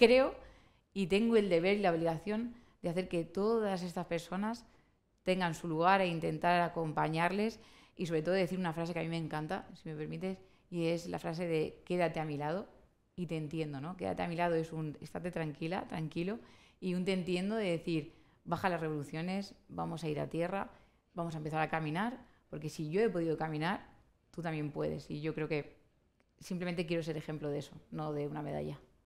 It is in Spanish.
creo y tengo el deber y la obligación de hacer que todas estas personas tengan su lugar e intentar acompañarles y sobre todo decir una frase que a mí me encanta, si me permites, y es la frase de quédate a mi lado y te entiendo, ¿no? Quédate a mi lado es un estate tranquila, tranquilo y un te entiendo de decir, baja las revoluciones, vamos a ir a tierra, vamos a empezar a caminar, porque si yo he podido caminar, tú también puedes y yo creo que simplemente quiero ser ejemplo de eso, no de una medalla.